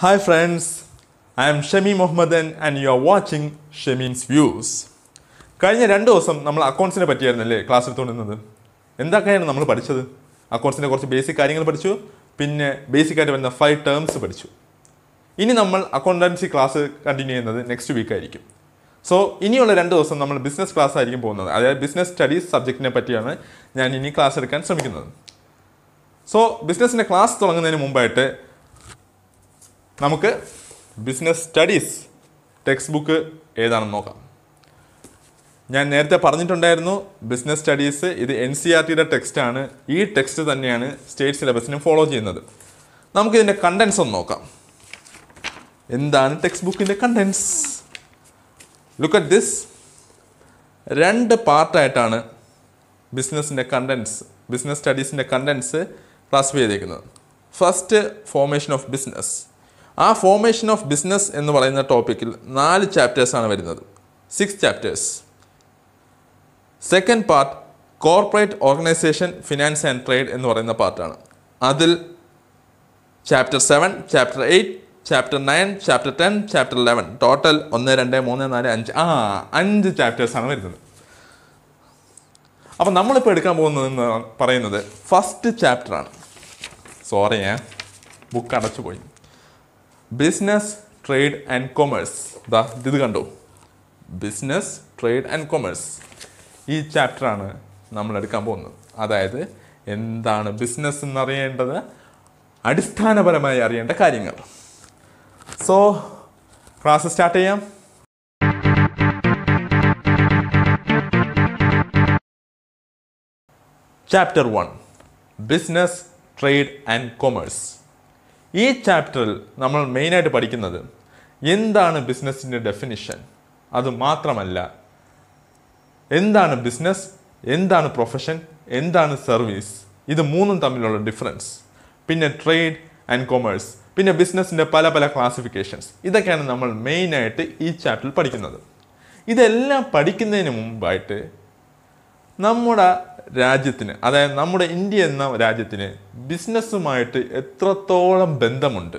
hi friends I am Shami Mohammedan and you are watching Shamim's views കഴിഞ്ഞ രണ്ട് ദിവസം നമ്മൾ അക്കൗണ്ട്സിനെ പറ്റിയായിരുന്നല്ലേ ക്ലാസ് എടുത്തുകൊണ്ടിരുന്നത് എന്തൊക്കെയാണ് നമ്മൾ പഠിച്ചത് അക്കൗണ്ട്സിൻ്റെ കുറച്ച് ബേസിക് കാര്യങ്ങൾ പഠിച്ചു പിന്നെ ബേസിക് ആയിട്ട് വരുന്ന ഫൈവ് ടേംസ് പഠിച്ചു ഇനി നമ്മൾ അക്കൗണ്ടൻസി ക്ലാസ് കണ്ടിന്യൂ ചെയ്യുന്നത് നെക്സ്റ്റ് വീക്ക് ആയിരിക്കും സോ ഇനിയുള്ള രണ്ട് ദിവസം നമ്മൾ ബിസിനസ് ക്ലാസ് ആയിരിക്കും പോകുന്നത് അതായത് ബിസിനസ് സ്റ്റഡീസ് സബ്ജക്റ്റിനെ പറ്റിയാണ് ഞാൻ ഇനി ക്ലാസ് എടുക്കാൻ ശ്രമിക്കുന്നത് സോ ബിസിനസ്സിൻ്റെ ക്ലാസ് തുടങ്ങുന്നതിന് മുമ്പായിട്ട് നമുക്ക് ബിസിനസ് സ്റ്റഡീസ് ടെക്സ്റ്റ് ബുക്ക് ഏതാണെന്ന് നോക്കാം ഞാൻ നേരത്തെ പറഞ്ഞിട്ടുണ്ടായിരുന്നു ബിസിനസ് സ്റ്റഡീസ് ഇത് എൻ സി ആർ ടിയുടെ ടെക്സ്റ്റാണ് ഈ ടെക്സ്റ്റ് തന്നെയാണ് സ്റ്റേറ്റ് സിലബസിനും ഫോളോ ചെയ്യുന്നത് നമുക്കിതിൻ്റെ കണ്ടൻസ് ഒന്ന് നോക്കാം എന്താണ് ടെക്സ്റ്റ് ബുക്കിൻ്റെ കണ്ടൻസ് ലുക്ക് അറ്റ് ദിസ് രണ്ട് പാർട്ടായിട്ടാണ് ബിസിനസ്സിൻ്റെ കണ്ടൻസ് ബിസിനസ് സ്റ്റഡീസിൻ്റെ കണ്ടൻസ് ക്ലാസിഫൈ ചെയ്തേക്കുന്നത് ഫസ്റ്റ് ഫോർമേഷൻ ഓഫ് ബിസിനസ് ആ ഫോർമേഷൻ ഓഫ് ബിസിനസ് എന്ന് പറയുന്ന ടോപ്പിക്കിൽ നാല് ചാപ്റ്റേഴ്സാണ് വരുന്നത് six chapters second part corporate organisation finance and trade എന്ന് പറയുന്ന പാർട്ടാണ് അതിൽ chapter seven chapter eight chapter nine chapter ten chapter eleven total ഒന്ന് രണ്ട് മൂന്ന് നാല് അഞ്ച് ആ അഞ്ച് ചാപ്റ്റേഴ്സാണ് വരുന്നത് അപ്പം നമ്മളിപ്പോൾ എടുക്കാൻ എന്ന് പറയുന്നത് ഫസ്റ്റ് ചാപ്റ്ററാണ് സോറി ഞാൻ ബുക്ക് അടച്ചു പോയി ബിസിനസ് ട്രേഡ് ആൻഡ് കൊമേഴ്സ് ദാ ഇത് കണ്ടു ബിസിനസ് ട്രേഡ് ആൻഡ് കൊമേഴ്സ് ഈ ചാപ്റ്ററാണ് നമ്മൾ എടുക്കാൻ പോകുന്നത് അതായത് എന്താണ് ബിസിനസ് എന്നറിയേണ്ടത് അടിസ്ഥാനപരമായി അറിയേണ്ട കാര്യങ്ങൾ സോ ക്ലാസ് സ്റ്റാർട്ട് ചെയ്യാം chapter one business trade and commerce ഈ ചാപ്റ്ററിൽ നമ്മൾ മെയിനായിട്ട് പഠിക്കുന്നത് എന്താണ് ബിസിനസ്സിൻ്റെ ഡെഫിനിഷൻ അത് മാത്രമല്ല എന്താണ് ബിസിനസ് എന്താണ് പ്രൊഫഷൻ എന്താണ് സർവീസ് ഇത് മൂന്നും തമ്മിലുള്ള ഡിഫറൻസ് പിന്നെ ട്രേഡ് ആൻഡ് കൊമേഴ്സ് പിന്നെ ബിസിനസ്സിൻ്റെ പല പല ക്ലാസിഫിക്കേഷൻസ് ഇതൊക്കെയാണ് നമ്മൾ മെയിനായിട്ട് ഈ ചാപ്റ്ററിൽ പഠിക്കുന്നത് ഇതെല്ലാം പഠിക്കുന്നതിന് മുമ്പായിട്ട് നമ്മുടെ രാജ്യത്തിന് അതായത് നമ്മുടെ ഇന്ത്യ എന്ന രാജ്യത്തിന് ബിസിനസ്സുമായിട്ട് എത്രത്തോളം ബന്ധമുണ്ട്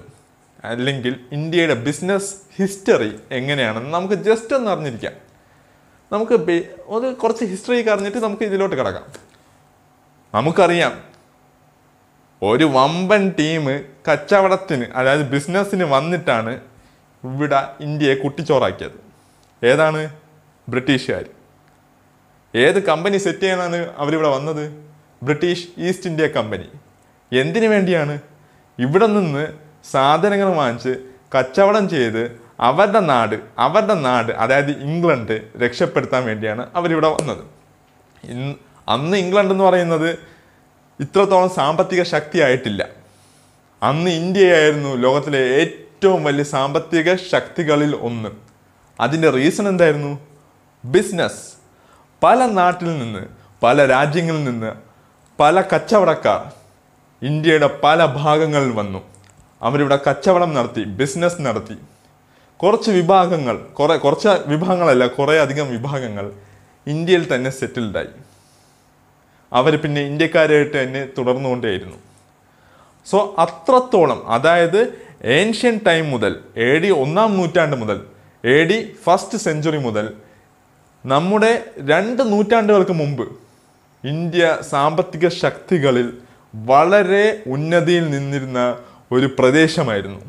അല്ലെങ്കിൽ ഇന്ത്യയുടെ ബിസിനസ് ഹിസ്റ്ററി എങ്ങനെയാണെന്ന് നമുക്ക് ജസ്റ്റ് ഒന്ന് അറിഞ്ഞിരിക്കാം നമുക്ക് ഒന്ന് കുറച്ച് ഹിസ്റ്ററി അറിഞ്ഞിട്ട് നമുക്ക് ഇതിലോട്ട് കിടക്കാം നമുക്കറിയാം ഒരു വമ്പൻ ടീം കച്ചവടത്തിന് അതായത് ബിസിനസ്സിന് വന്നിട്ടാണ് ഇവിടെ ഇന്ത്യയെ കുട്ടിച്ചോറാക്കിയത് ഏതാണ് ബ്രിട്ടീഷുകാർ ഏത് കമ്പനി സെറ്റ് ചെയ്യാനാണ് അവരിവിടെ വന്നത് ബ്രിട്ടീഷ് ഈസ്റ്റ് ഇന്ത്യ കമ്പനി എന്തിനു വേണ്ടിയാണ് ഇവിടെ നിന്ന് സാധനങ്ങൾ വാങ്ങിച്ച് കച്ചവടം ചെയ്ത് അവരുടെ നാട് അവരുടെ നാട് അതായത് ഇംഗ്ലണ്ട് രക്ഷപ്പെടുത്താൻ വേണ്ടിയാണ് അവരിവിടെ വന്നത് അന്ന് ഇംഗ്ലണ്ട് എന്ന് പറയുന്നത് ഇത്രത്തോളം സാമ്പത്തിക ശക്തിയായിട്ടില്ല അന്ന് ഇന്ത്യയായിരുന്നു ലോകത്തിലെ ഏറ്റവും വലിയ സാമ്പത്തിക ശക്തികളിൽ ഒന്ന് അതിൻ്റെ റീസൺ എന്തായിരുന്നു ബിസിനസ് പല നാട്ടിൽ നിന്ന് പല രാജ്യങ്ങളിൽ നിന്ന് പല കച്ചവടക്കാർ ഇന്ത്യയുടെ പല ഭാഗങ്ങളിൽ വന്നു അവരിവിടെ കച്ചവടം നടത്തി ബിസിനസ് നടത്തി കുറച്ച് വിഭാഗങ്ങൾ കുറേ കുറച്ച് വിഭാഗങ്ങളല്ല കുറേ അധികം വിഭാഗങ്ങൾ ഇന്ത്യയിൽ തന്നെ സെറ്റിൽഡായി അവർ പിന്നെ ഇന്ത്യക്കാരായിട്ട് തന്നെ തുടർന്നുകൊണ്ടേയിരുന്നു സോ അത്രത്തോളം അതായത് ഏൻഷ്യൻ ടൈം മുതൽ എ ഡി ഒന്നാം നൂറ്റാണ്ട് മുതൽ എ ഡി ഫസ്റ്റ് സെഞ്ചുറി മുതൽ നമ്മുടെ രണ്ട് നൂറ്റാണ്ടുകൾക്ക് മുമ്പ് ഇന്ത്യ സാമ്പത്തിക ശക്തികളിൽ വളരെ ഉന്നതിയിൽ നിന്നിരുന്ന ഒരു പ്രദേശമായിരുന്നു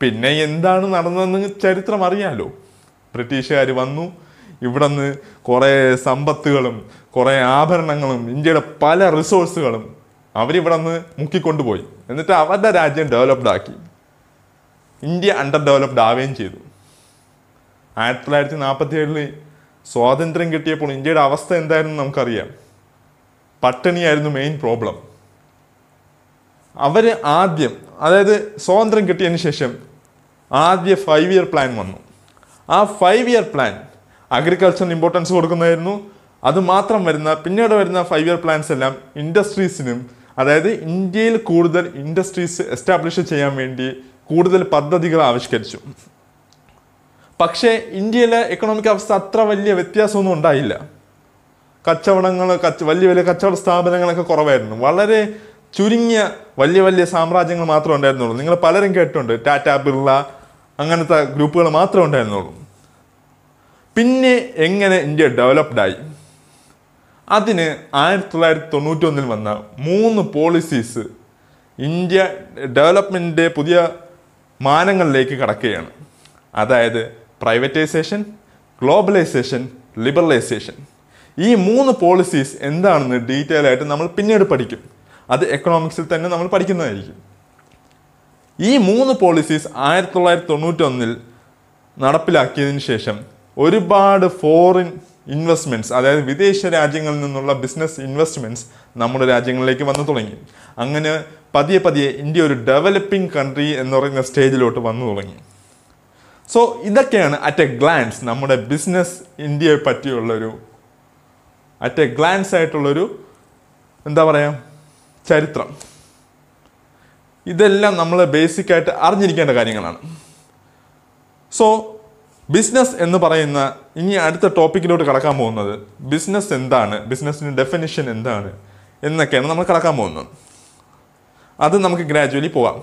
പിന്നെ എന്താണ് നടന്നതെന്ന് ചരിത്രം അറിയാലോ ബ്രിട്ടീഷുകാർ വന്നു ഇവിടെ നിന്ന് കുറേ സമ്പത്തുകളും കുറേ ആഭരണങ്ങളും ഇന്ത്യയുടെ പല റിസോഴ്സുകളും അവരിവിടെ നിന്ന് മുക്കിക്കൊണ്ടുപോയി എന്നിട്ട് അവരുടെ രാജ്യം ഡെവലപ്ഡ് ആക്കി ഇന്ത്യ അണ്ടർ ഡെവലപ്ഡ് ആവുകയും ചെയ്തു ആയിരത്തി തൊള്ളായിരത്തി നാൽപ്പത്തി ഏഴിൽ സ്വാതന്ത്ര്യം കിട്ടിയപ്പോൾ ഇന്ത്യയുടെ അവസ്ഥ എന്തായിരുന്നു നമുക്കറിയാം പട്ടിണിയായിരുന്നു മെയിൻ പ്രോബ്ലം അവർ ആദ്യം അതായത് സ്വാതന്ത്ര്യം കിട്ടിയതിന് ശേഷം ആദ്യ ഫൈവ് ഇയർ പ്ലാൻ വന്നു ആ ഫൈവ് ഇയർ പ്ലാൻ അഗ്രികൾച്ചറിന് ഇമ്പോർട്ടൻസ് കൊടുക്കുന്നതായിരുന്നു അത് മാത്രം വരുന്ന പിന്നീട് വരുന്ന ഫൈവ് ഇയർ പ്ലാൻസ് എല്ലാം ഇൻഡസ്ട്രീസിനും അതായത് ഇന്ത്യയിൽ കൂടുതൽ ഇൻഡസ്ട്രീസ് എസ്റ്റാബ്ലിഷ് ചെയ്യാൻ വേണ്ടി കൂടുതൽ പദ്ധതികൾ ആവിഷ്കരിച്ചു പക്ഷേ ഇന്ത്യയിലെ എക്കണോമിക് അവസ്ഥ അത്ര വലിയ വ്യത്യാസമൊന്നും ഉണ്ടായില്ല കച്ചവടങ്ങൾ കച്ച വലിയ വലിയ കച്ചവട സ്ഥാപനങ്ങളൊക്കെ കുറവായിരുന്നു വളരെ ചുരുങ്ങിയ വലിയ വലിയ സാമ്രാജ്യങ്ങൾ മാത്രമേ ഉണ്ടായിരുന്നുള്ളൂ നിങ്ങൾ പലരും കേട്ടിട്ടുണ്ട് ടാറ്റ ബിർള അങ്ങനത്തെ ഗ്രൂപ്പുകൾ മാത്രമേ ഉണ്ടായിരുന്നുള്ളൂ പിന്നെ എങ്ങനെ ഇന്ത്യ ഡെവലപ്ഡായി അതിന് ആയിരത്തി തൊള്ളായിരത്തി ഒന്നിൽ വന്ന മൂന്ന് പോളിസീസ് ഇന്ത്യ ഡെവലപ്മെൻറ്റിൻ്റെ പുതിയ മാനങ്ങളിലേക്ക് കടക്കുകയാണ് അതായത് പ്രൈവറ്റൈസേഷൻ ഗ്ലോബലൈസേഷൻ ലിബറലൈസേഷൻ ഈ മൂന്ന് പോളിസീസ് എന്താണെന്ന് ഡീറ്റെയിൽ ആയിട്ട് നമ്മൾ പിന്നീട് പഠിക്കും അത് എക്കണോമിക്സിൽ തന്നെ നമ്മൾ പഠിക്കുന്നതായിരിക്കും ഈ മൂന്ന് പോളിസീസ് ആയിരത്തി തൊള്ളായിരത്തി തൊണ്ണൂറ്റൊന്നിൽ നടപ്പിലാക്കിയതിന് ശേഷം ഒരുപാട് ഫോറിൻ ഇൻവെസ്റ്റ്മെൻറ്റ്സ് അതായത് വിദേശ രാജ്യങ്ങളിൽ നിന്നുള്ള ബിസിനസ് ഇൻവെസ്റ്റ്മെൻറ്റ്സ് നമ്മുടെ രാജ്യങ്ങളിലേക്ക് വന്നു തുടങ്ങി അങ്ങനെ പതിയെ പതിയെ ഇന്ത്യ ഒരു ഡെവലപ്പിംഗ് കൺട്രി എന്ന് പറയുന്ന സ്റ്റേജിലോട്ട് വന്നു തുടങ്ങി സോ ഇതൊക്കെയാണ് അറ്റ് എ ഗ്ലാൻസ് നമ്മുടെ ബിസിനസ് ഇന്ത്യയെ പറ്റിയുള്ളൊരു അറ്റ് എ ഗ്ലാൻസ് ആയിട്ടുള്ളൊരു എന്താ പറയുക ചരിത്രം ഇതെല്ലാം നമ്മൾ ബേസിക്കായിട്ട് അറിഞ്ഞിരിക്കേണ്ട കാര്യങ്ങളാണ് സോ ബിസിനസ് എന്ന് പറയുന്ന ഇനി അടുത്ത ടോപ്പിക്കിലോട്ട് കടക്കാൻ പോകുന്നത് ബിസിനസ് എന്താണ് ബിസിനസ്സിൻ്റെ ഡെഫിനിഷൻ എന്താണ് എന്നൊക്കെയാണ് നമ്മൾ കടക്കാൻ പോകുന്നത് അത് നമുക്ക് ഗ്രാജുവലി പോകാം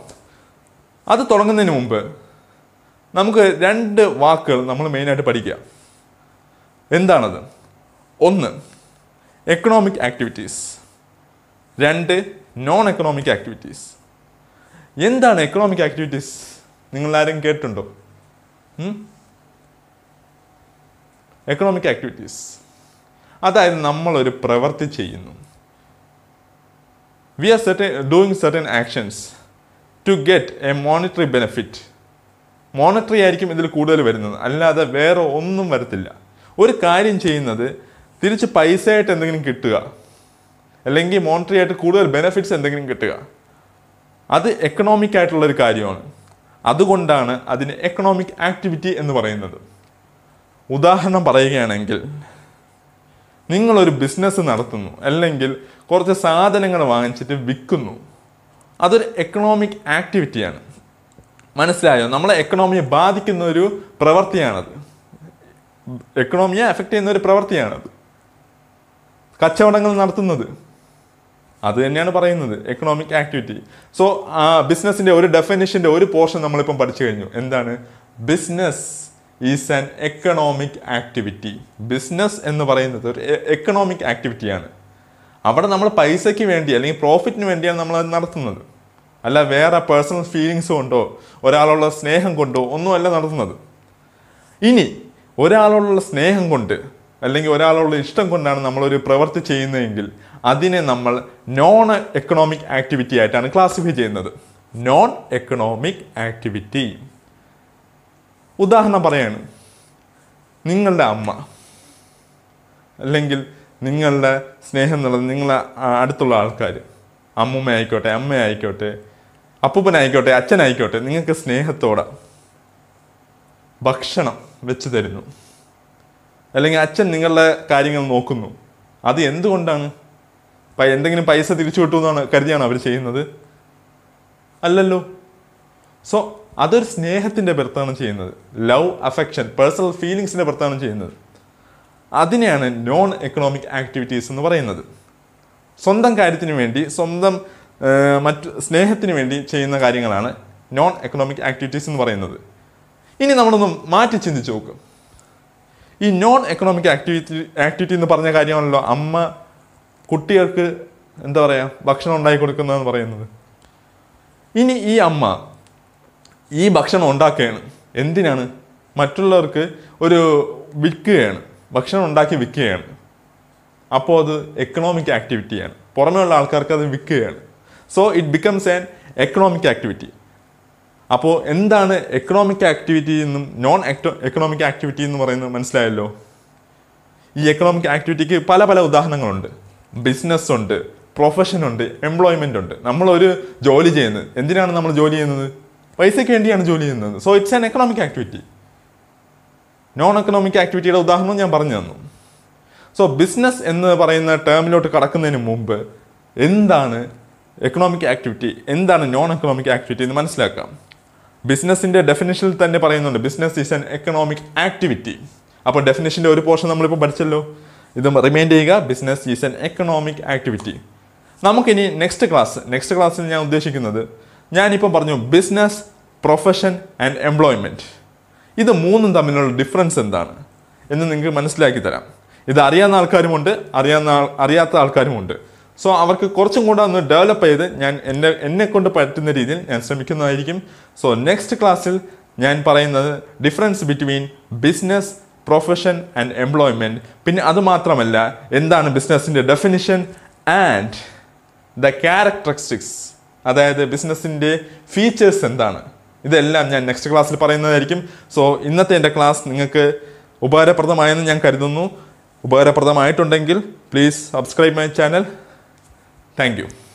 അത് തുടങ്ങുന്നതിന് മുമ്പ് നമുക്ക് രണ്ട് വാക്കുകൾ നമ്മൾ മെയിനായിട്ട് പഠിക്കുക എന്താണത് ഒന്ന് എക്കണോമിക് ആക്ടിവിറ്റീസ് രണ്ട് നോൺ എക്കണോമിക് ആക്ടിവിറ്റീസ് എന്താണ് എക്കണോമിക് ആക്ടിവിറ്റീസ് ആരും കേട്ടിട്ടുണ്ടോ എക്കണോമിക് ആക്ടിവിറ്റീസ് അതായത് നമ്മളൊരു പ്രവൃത്തി ചെയ്യുന്നു we are certain doing certain actions to get a monetary benefit monetary ആയിരിക്കും ഇതിൽ കൂടുതൽ വരുന്നത് അല്ലാതെ വേറെ ഒന്നും വരത്തില്ല ഒരു കാര്യം ചെയ്യുന്നത് തിരിച്ച് ആയിട്ട് എന്തെങ്കിലും കിട്ടുക അല്ലെങ്കിൽ മോണിറ്ററി ആയിട്ട് കൂടുതൽ ബെനിഫിറ്റ്സ് എന്തെങ്കിലും കിട്ടുക അത് എക്കണോമിക് ആയിട്ടുള്ളൊരു കാര്യമാണ് അതുകൊണ്ടാണ് അതിന് എക്കണോമിക് ആക്ടിവിറ്റി എന്ന് പറയുന്നത് ഉദാഹരണം പറയുകയാണെങ്കിൽ നിങ്ങളൊരു ബിസിനസ് നടത്തുന്നു അല്ലെങ്കിൽ കുറച്ച് സാധനങ്ങൾ വാങ്ങിച്ചിട്ട് വിൽക്കുന്നു അതൊരു എക്കണോമിക് ആക്ടിവിറ്റിയാണ് മനസ്സിലായോ നമ്മളെ എക്കണോമിയെ ബാധിക്കുന്ന ഒരു പ്രവൃത്തിയാണത് എക്കണോമിയെ എഫക്റ്റ് ചെയ്യുന്ന ഒരു പ്രവൃത്തിയാണത് കച്ചവടങ്ങൾ നടത്തുന്നത് അത് തന്നെയാണ് പറയുന്നത് എക്കണോമിക് ആക്ടിവിറ്റി സോ ആ ബിസിനസ്സിൻ്റെ ഒരു ഡെഫിനിഷൻ്റെ ഒരു പോർഷൻ നമ്മളിപ്പം പഠിച്ചു കഴിഞ്ഞു എന്താണ് business is an economic activity business എന്ന് പറയുന്നത് ഒരു എക്കണോമിക് e- ആക്ടിവിറ്റിയാണ് അവിടെ നമ്മൾ പൈസയ്ക്ക് വേണ്ടി അല്ലെങ്കിൽ പ്രോഫിറ്റിന് വേണ്ടിയാണ് നമ്മൾ അത് നടത്തുന്നത് അല്ല വേറെ പേഴ്സണൽ ഫീലിങ്സ് കൊണ്ടോ ഒരാളുള്ള സ്നേഹം കൊണ്ടോ ഒന്നുമല്ല നടത്തുന്നത് ഇനി ഒരാളോടുള്ള സ്നേഹം കൊണ്ട് അല്ലെങ്കിൽ ഒരാളോടുള്ള ഇഷ്ടം കൊണ്ടാണ് നമ്മളൊരു പ്രവൃത്തി ചെയ്യുന്നതെങ്കിൽ അതിനെ നമ്മൾ നോൺ എക്കണോമിക് ആക്ടിവിറ്റി ആയിട്ടാണ് ക്ലാസിഫൈ ചെയ്യുന്നത് നോൺ എക്കണോമിക് ആക്ടിവിറ്റി ഉദാഹരണം പറയാണ് നിങ്ങളുടെ അമ്മ അല്ലെങ്കിൽ നിങ്ങളുടെ സ്നേഹം നിറഞ്ഞ നിങ്ങളെ അടുത്തുള്ള ആൾക്കാർ അമ്മുമ്മ ആയിക്കോട്ടെ അമ്മ ആയിക്കോട്ടെ അപ്പൂപ്പനായിക്കോട്ടെ അച്ഛനായിക്കോട്ടെ നിങ്ങൾക്ക് സ്നേഹത്തോടെ ഭക്ഷണം വെച്ച് തരുന്നു അല്ലെങ്കിൽ അച്ഛൻ നിങ്ങളുടെ കാര്യങ്ങൾ നോക്കുന്നു അത് എന്തുകൊണ്ടാണ് എന്തെങ്കിലും പൈസ തിരിച്ചു കിട്ടുമെന്നാണ് കരുതിയാണ് അവർ ചെയ്യുന്നത് അല്ലല്ലോ സോ അതൊരു സ്നേഹത്തിൻ്റെ പുറത്താണ് ചെയ്യുന്നത് ലവ് അഫെക്ഷൻ പേഴ്സണൽ ഫീലിങ്സിൻ്റെ പുറത്താണ് ചെയ്യുന്നത് അതിനെയാണ് നോൺ എക്കണോമിക് ആക്ടിവിറ്റീസ് എന്ന് പറയുന്നത് സ്വന്തം കാര്യത്തിന് വേണ്ടി സ്വന്തം മറ്റ് സ്നേഹത്തിന് വേണ്ടി ചെയ്യുന്ന കാര്യങ്ങളാണ് നോൺ എക്കണോമിക് ആക്ടിവിറ്റീസ് എന്ന് പറയുന്നത് ഇനി നമ്മളൊന്നും മാറ്റി ചിന്തിച്ച് നോക്കും ഈ നോൺ എക്കണോമിക് ആക്ടിവിറ്റി ആക്ടിവിറ്റി എന്ന് പറഞ്ഞ കാര്യമാണല്ലോ അമ്മ കുട്ടികൾക്ക് എന്താ പറയുക ഭക്ഷണം ഉണ്ടാക്കി കൊടുക്കുന്നതെന്ന് പറയുന്നത് ഇനി ഈ അമ്മ ഈ ഭക്ഷണം ഉണ്ടാക്കുകയാണ് എന്തിനാണ് മറ്റുള്ളവർക്ക് ഒരു വിൽക്കുകയാണ് ഭക്ഷണം ഉണ്ടാക്കി വിൽക്കുകയാണ് അപ്പോൾ അത് എക്കണോമിക് ആക്ടിവിറ്റിയാണ് പുറമെയുള്ള ആൾക്കാർക്ക് അത് വിൽക്കുകയാണ് so it becomes an economic activity അപ്പോൾ എന്താണ് എക്കണോമിക് ആക്ടിവിറ്റി എന്നും നോൺ എക്കണോമിക് ആക്ടിവിറ്റി എന്ന് പറയുന്നത് മനസ്സിലായല്ലോ ഈ എക്കണോമിക് ആക്ടിവിറ്റിക്ക് പല പല ഉദാഹരണങ്ങളുണ്ട് ബിസിനസ് ഉണ്ട് പ്രൊഫഷൻ ഉണ്ട് എംപ്ലോയ്മെൻ്റ് ഉണ്ട് നമ്മളൊരു ജോലി ചെയ്യുന്നത് എന്തിനാണ് നമ്മൾ ജോലി ചെയ്യുന്നത് പൈസയ്ക്ക് വേണ്ടിയാണ് ജോലി ചെയ്യുന്നത് so it's an economic activity non economic ആക്ടിവിറ്റിയുടെ ഉദാഹരണം ഞാൻ പറഞ്ഞു തന്നു സോ ബിസിനസ് എന്ന് പറയുന്ന ടേമിലോട്ട് കടക്കുന്നതിന് മുമ്പ് എന്താണ് എക്കണോമിക് ആക്ടിവിറ്റി എന്താണ് നോൺ എക്കണോമിക് ആക്ടിവിറ്റി എന്ന് മനസ്സിലാക്കാം ബിസിനസ്സിൻ്റെ ഡെഫിനേഷനിൽ തന്നെ പറയുന്നുണ്ട് business is an economic activity അപ്പോൾ ഡെഫിനേഷൻ്റെ ഒരു പോർഷൻ നമ്മളിപ്പോൾ പഠിച്ചല്ലോ ഇത് റിമൈൻഡ് ചെയ്യുക business is an economic activity നമുക്കിനി നെക്സ്റ്റ് ക്ലാസ് നെക്സ്റ്റ് ക്ലാസ്സിൽ ഞാൻ ഉദ്ദേശിക്കുന്നത് ഞാനിപ്പം പറഞ്ഞു ബിസിനസ് പ്രൊഫഷൻ ആൻഡ് എംപ്ലോയ്മെൻറ്റ് ഇത് മൂന്നും തമ്മിലുള്ള ഡിഫറൻസ് എന്താണ് എന്ന് നിങ്ങൾക്ക് മനസ്സിലാക്കി തരാം ഇത് അറിയാവുന്ന ആൾക്കാരുമുണ്ട് അറിയാവുന്ന അറിയാത്ത ആൾക്കാരുമുണ്ട് സോ അവർക്ക് കുറച്ചും കൂടെ ഒന്ന് ഡെവലപ്പ് ചെയ്ത് ഞാൻ എൻ്റെ എന്നെ കൊണ്ട് പറ്റുന്ന രീതിയിൽ ഞാൻ ശ്രമിക്കുന്നതായിരിക്കും സോ നെക്സ്റ്റ് ക്ലാസ്സിൽ ഞാൻ പറയുന്നത് difference between business profession and employment പിന്നെ അതുമാത്രമല്ല എന്താണ് ബിസിനസ്സിൻ്റെ ഡെഫിനിഷൻ ആൻഡ് ദ ക്യാരക്ടറിസ്റ്റിക്സ് അതായത് ബിസിനസ്സിൻ്റെ ഫീച്ചേഴ്സ് എന്താണ് ഇതെല്ലാം ഞാൻ നെക്സ്റ്റ് ക്ലാസ്സിൽ പറയുന്നതായിരിക്കും സോ ഇന്നത്തെ എൻ്റെ ക്ലാസ് നിങ്ങൾക്ക് ഉപകാരപ്രദമായെന്ന് ഞാൻ കരുതുന്നു ഉപകാരപ്രദമായിട്ടുണ്ടെങ്കിൽ please subscribe my channel thank